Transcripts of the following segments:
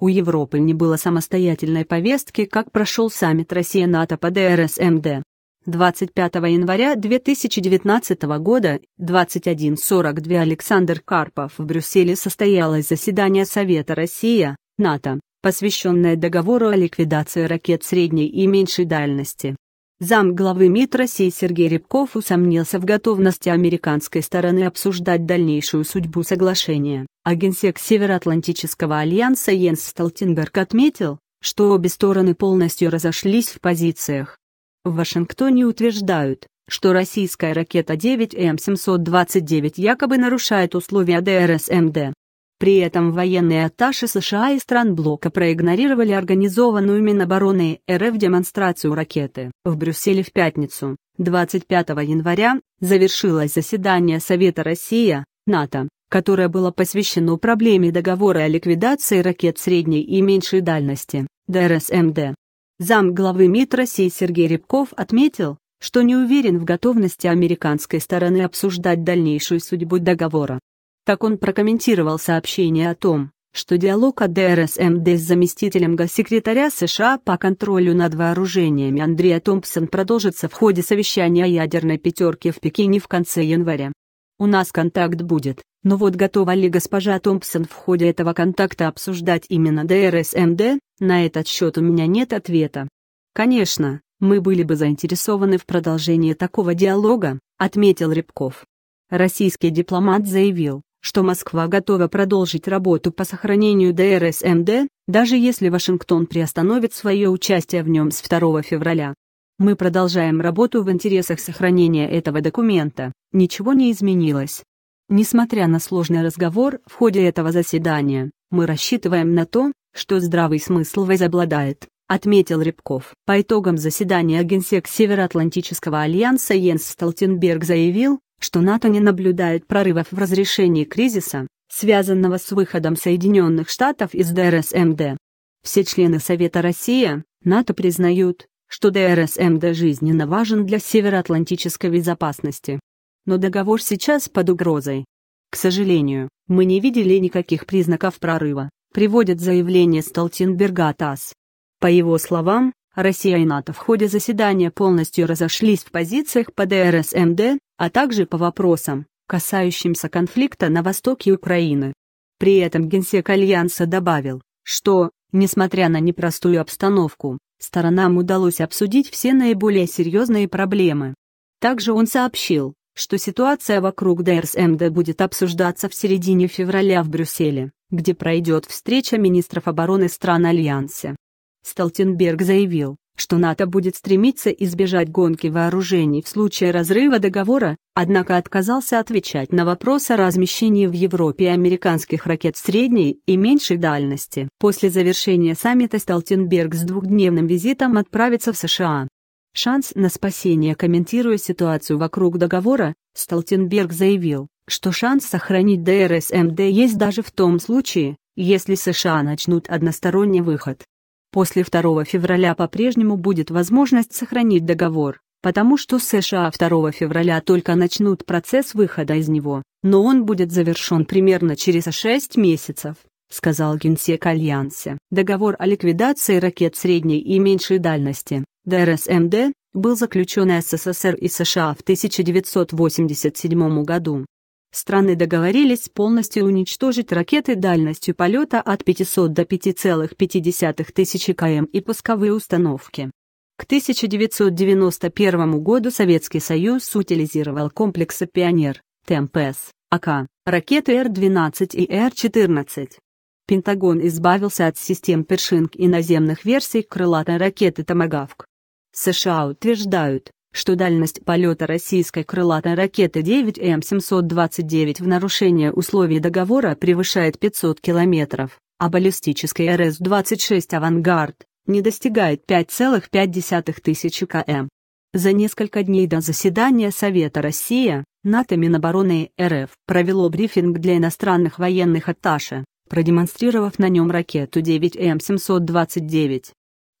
У Европы не было самостоятельной повестки, как прошел саммит Россия-НАТО по ДРСМД. 25 января 2019 года 21.42 Александр Карпов в Брюсселе состоялось заседание Совета Россия-НАТО, посвященное договору о ликвидации ракет средней и меньшей дальности. Зам главы МИД России Сергей Рябков усомнился в готовности американской стороны обсуждать дальнейшую судьбу соглашения. Агенсек Североатлантического альянса Йенс Столтенберг отметил, что обе стороны полностью разошлись в позициях. В Вашингтоне утверждают, что российская ракета 9М729 якобы нарушает условия ДРСМД. При этом военные атташи США и стран блока проигнорировали организованную Минобороны РФ демонстрацию ракеты. В Брюсселе в пятницу, 25 января, завершилось заседание Совета Россия, НАТО, которое было посвящено проблеме договора о ликвидации ракет средней и меньшей дальности, ДРСМД. Зам главы МИД России Сергей Рябков отметил, что не уверен в готовности американской стороны обсуждать дальнейшую судьбу договора. Так он прокомментировал сообщение о том, что диалог о ДРСМД с заместителем госсекретаря США по контролю над вооружениями Андрея Томпсон продолжится в ходе совещания ядерной пятерки в Пекине в конце января. У нас контакт будет, но вот готова ли госпожа Томпсон в ходе этого контакта обсуждать именно ДРСМД, на этот счет у меня нет ответа. Конечно, мы были бы заинтересованы в продолжении такого диалога, отметил Рябков. Российский дипломат заявил, что Москва готова продолжить работу по сохранению ДРСМД, даже если Вашингтон приостановит свое участие в нем с 2 февраля. Мы продолжаем работу в интересах сохранения этого документа, ничего не изменилось. Несмотря на сложный разговор в ходе этого заседания, мы рассчитываем на то, что здравый смысл возобладает, отметил Рябков. По итогам заседания Генсек Североатлантического альянса Йенс Столтенберг заявил, что НАТО не наблюдает прорывов в разрешении кризиса, связанного с выходом Соединенных Штатов из ДРСМД. Все члены Совета России, НАТО признают, что ДРСМД жизненно важен для североатлантической безопасности. Но договор сейчас под угрозой. К сожалению, мы не видели никаких признаков прорыва, приводит заявление Столтенберга ТАСС. По его словам, Россия и НАТО в ходе заседания полностью разошлись в позициях по ДРСМД, а также по вопросам, касающимся конфликта на востоке Украины. При этом генсек Альянса добавил, что, несмотря на непростую обстановку, сторонам удалось обсудить все наиболее серьезные проблемы. Также он сообщил, что ситуация вокруг ДРСМД будет обсуждаться в середине февраля в Брюсселе, где пройдет встреча министров обороны стран Альянса. Столтенберг заявил, что НАТО будет стремиться избежать гонки вооружений в случае разрыва договора, однако отказался отвечать на вопрос о размещении в Европе американских ракет средней и меньшей дальности. После завершения саммита Столтенберг с двухдневным визитом отправится в США. Шанс на спасение комментируя ситуацию вокруг договора, Столтенберг заявил, что шанс сохранить ДРСМД есть даже в том случае, если США начнут односторонний выход. После 2 февраля по-прежнему будет возможность сохранить договор, потому что США 2 февраля только начнут процесс выхода из него, но он будет завершен примерно через 6 месяцев, сказал генсек Альянса. Договор о ликвидации ракет средней и меньшей дальности, ДРСМД, был заключен СССР и США в 1987 году страны договорились полностью уничтожить ракеты дальностью полета от 500 до 5,5 тысячи км и пусковые установки. К 1991 году Советский Союз утилизировал комплексы «Пионер», ТМПС, «АК», ракеты Р-12 и Р-14. Пентагон избавился от систем «Першинг» и наземных версий крылатой ракеты «Томагавк». США утверждают, что дальность полета российской крылатой ракеты 9М729 в нарушение условий договора превышает 500 километров, а баллистический РС-26 «Авангард» не достигает 5,5 тысячи км. За несколько дней до заседания Совета Россия, НАТО Минобороны РФ провело брифинг для иностранных военных атташе, продемонстрировав на нем ракету 9М729.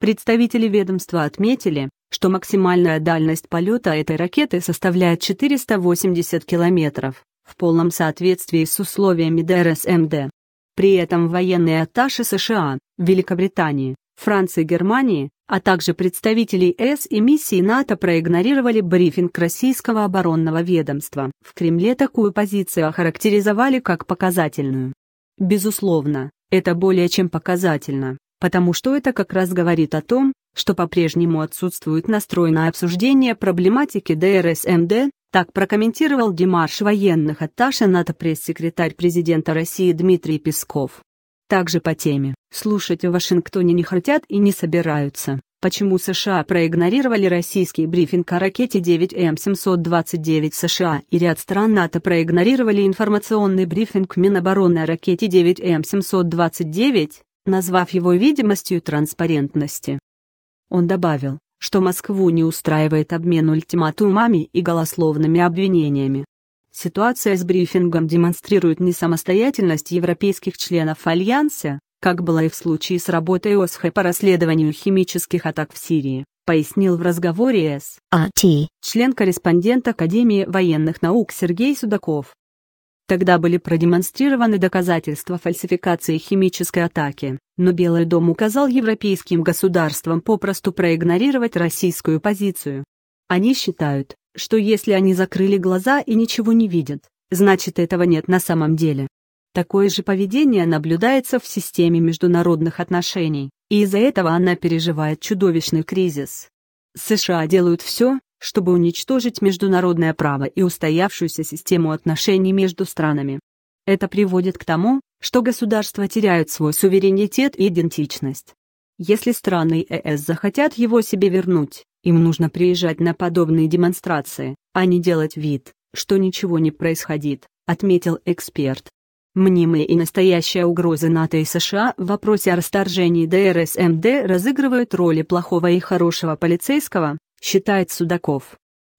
Представители ведомства отметили, что максимальная дальность полета этой ракеты составляет 480 километров, в полном соответствии с условиями ДРСМД. При этом военные атташи США, Великобритании, Франции и Германии, а также представителей СС и миссии НАТО проигнорировали брифинг российского оборонного ведомства. В Кремле такую позицию охарактеризовали как показательную. Безусловно, это более чем показательно, потому что это как раз говорит о том, что по-прежнему отсутствует настрой на обсуждение проблематики ДРСМД, так прокомментировал Димаш военных атташе НАТО пресс-секретарь президента России Дмитрий Песков. Также по теме «Слушать в Вашингтоне не хотят и не собираются. Почему США проигнорировали российский брифинг о ракете 9М729 США и ряд стран НАТО проигнорировали информационный брифинг Минобороны о ракете 9М729, назвав его видимостью транспарентности?» Он добавил, что Москву не устраивает обмен ультиматумами и голословными обвинениями. Ситуация с брифингом демонстрирует не самостоятельность европейских членов Альянса, как было и в случае с работой ОСХЭ по расследованию химических атак в Сирии, пояснил в разговоре с АТ член-корреспондент Академии военных наук Сергей Судаков. Тогда были продемонстрированы доказательства фальсификации химической атаки но Белый дом указал европейским государствам попросту проигнорировать российскую позицию. Они считают, что если они закрыли глаза и ничего не видят, значит этого нет на самом деле. Такое же поведение наблюдается в системе международных отношений, и из-за этого она переживает чудовищный кризис. США делают все, чтобы уничтожить международное право и устоявшуюся систему отношений между странами. Это приводит к тому, что государства теряют свой суверенитет и идентичность. Если страны ЕС захотят его себе вернуть, им нужно приезжать на подобные демонстрации, а не делать вид, что ничего не происходит, отметил эксперт. Мнимые и настоящая угрозы НАТО и США в вопросе о расторжении ДРСМД разыгрывают роли плохого и хорошего полицейского, считает Судаков.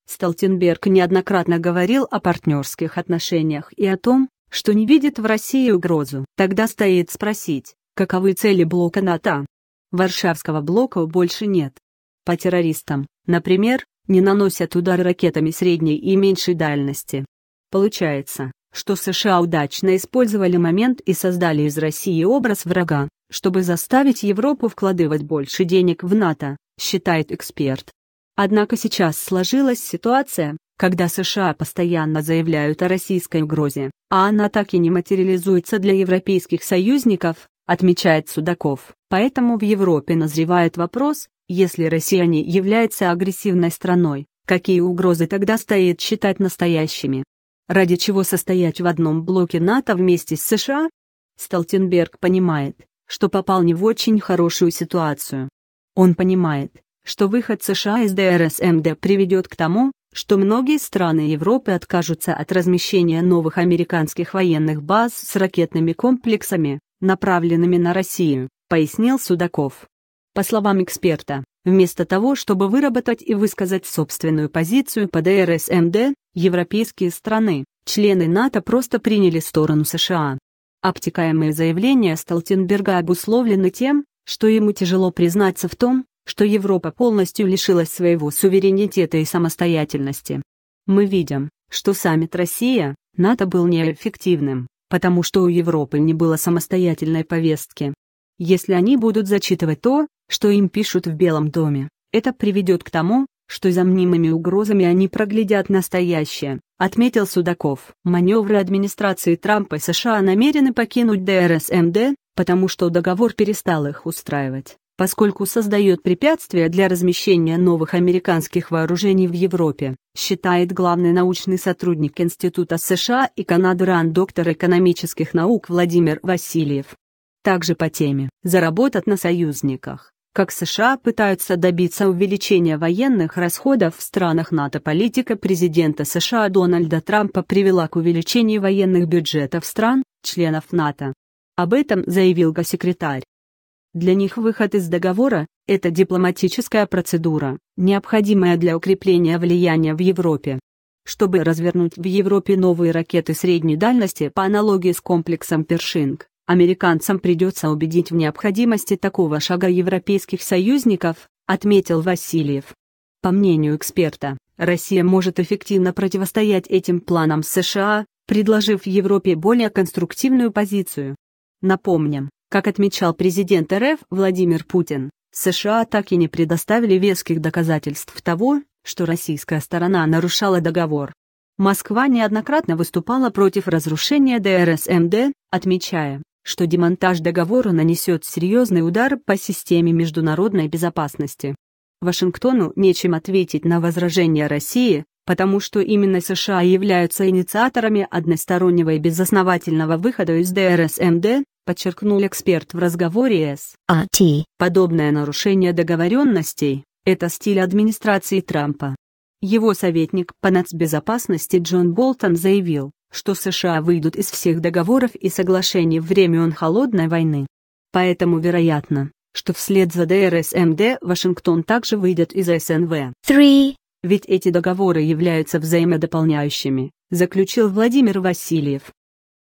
Столтенберг неоднократно говорил о партнерских отношениях и о том, что не видит в России угрозу. Тогда стоит спросить, каковы цели блока НАТО. Варшавского блока больше нет. По террористам, например, не наносят удары ракетами средней и меньшей дальности. Получается, что США удачно использовали момент и создали из России образ врага, чтобы заставить Европу вкладывать больше денег в НАТО, считает эксперт. Однако сейчас сложилась ситуация, когда США постоянно заявляют о российской угрозе, а она так и не материализуется для европейских союзников, отмечает Судаков. Поэтому в Европе назревает вопрос, если Россия не является агрессивной страной, какие угрозы тогда стоит считать настоящими? Ради чего состоять в одном блоке НАТО вместе с США? Столтенберг понимает, что попал не в очень хорошую ситуацию. Он понимает, что выход США из ДРСМД приведет к тому, что многие страны Европы откажутся от размещения новых американских военных баз с ракетными комплексами, направленными на Россию, пояснил Судаков. По словам эксперта, вместо того, чтобы выработать и высказать собственную позицию по ДРСМД, европейские страны, члены НАТО просто приняли сторону США. Обтекаемые заявления Столтенберга обусловлены тем, что ему тяжело признаться в том, что Европа полностью лишилась своего суверенитета и самостоятельности. Мы видим, что саммит Россия, НАТО был неэффективным, потому что у Европы не было самостоятельной повестки. Если они будут зачитывать то, что им пишут в Белом доме, это приведет к тому, что за мнимыми угрозами они проглядят настоящее, отметил Судаков. Маневры администрации Трампа и США намерены покинуть ДРСМД, потому что договор перестал их устраивать поскольку создает препятствия для размещения новых американских вооружений в Европе, считает главный научный сотрудник Института США и Канады РАН доктор экономических наук Владимир Васильев. Также по теме «Заработать на союзниках» как США пытаются добиться увеличения военных расходов в странах НАТО. Политика президента США Дональда Трампа привела к увеличению военных бюджетов стран, членов НАТО. Об этом заявил госсекретарь. Для них выход из договора – это дипломатическая процедура, необходимая для укрепления влияния в Европе. Чтобы развернуть в Европе новые ракеты средней дальности по аналогии с комплексом Першинг, американцам придется убедить в необходимости такого шага европейских союзников, отметил Васильев. По мнению эксперта, Россия может эффективно противостоять этим планам США, предложив Европе более конструктивную позицию. Напомним, как отмечал президент РФ Владимир Путин, США так и не предоставили веских доказательств того, что российская сторона нарушала договор. Москва неоднократно выступала против разрушения ДРСМД, отмечая, что демонтаж договора нанесет серьезный удар по системе международной безопасности. Вашингтону нечем ответить на возражения России, потому что именно США являются инициаторами одностороннего и безосновательного выхода из ДРСМД, подчеркнул эксперт в разговоре с АТ. Подобное нарушение договоренностей – это стиль администрации Трампа. Его советник по нацбезопасности Джон Болтон заявил, что США выйдут из всех договоров и соглашений в времен Холодной войны. Поэтому вероятно, что вслед за ДРСМД Вашингтон также выйдет из СНВ. 3. Ведь эти договоры являются взаимодополняющими, заключил Владимир Васильев.